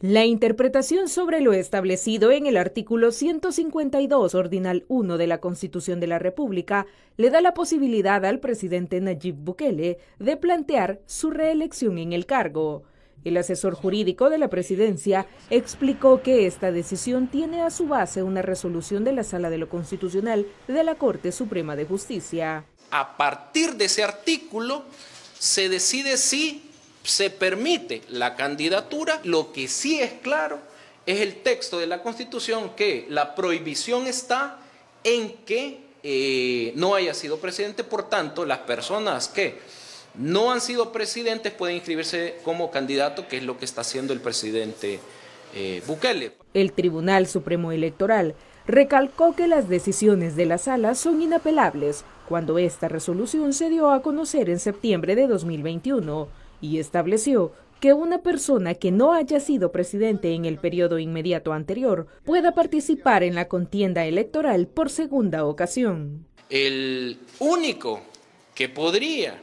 La interpretación sobre lo establecido en el artículo 152, ordinal 1 de la Constitución de la República, le da la posibilidad al presidente Nayib Bukele de plantear su reelección en el cargo. El asesor jurídico de la presidencia explicó que esta decisión tiene a su base una resolución de la Sala de lo Constitucional de la Corte Suprema de Justicia. A partir de ese artículo se decide si se permite la candidatura, lo que sí es claro es el texto de la Constitución que la prohibición está en que eh, no haya sido presidente, por tanto, las personas que no han sido presidentes pueden inscribirse como candidato, que es lo que está haciendo el presidente eh, Bukele. El Tribunal Supremo Electoral recalcó que las decisiones de la sala son inapelables cuando esta resolución se dio a conocer en septiembre de 2021 y estableció que una persona que no haya sido presidente en el periodo inmediato anterior pueda participar en la contienda electoral por segunda ocasión. El único que podría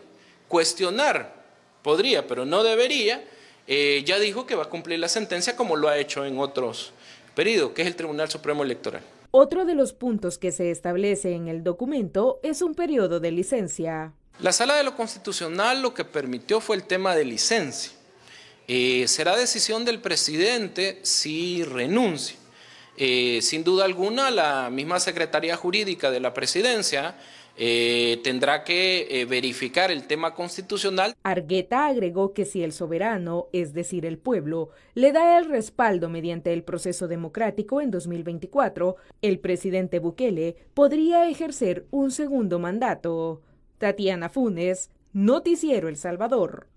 cuestionar, podría, pero no debería, eh, ya dijo que va a cumplir la sentencia como lo ha hecho en otros periodos, que es el Tribunal Supremo Electoral. Otro de los puntos que se establece en el documento es un periodo de licencia. La sala de lo constitucional lo que permitió fue el tema de licencia. Eh, será decisión del presidente si renuncia. Eh, sin duda alguna, la misma Secretaría Jurídica de la Presidencia eh, tendrá que verificar el tema constitucional. Argueta agregó que si el soberano, es decir, el pueblo, le da el respaldo mediante el proceso democrático en 2024, el presidente Bukele podría ejercer un segundo mandato. Tatiana Funes, Noticiero El Salvador.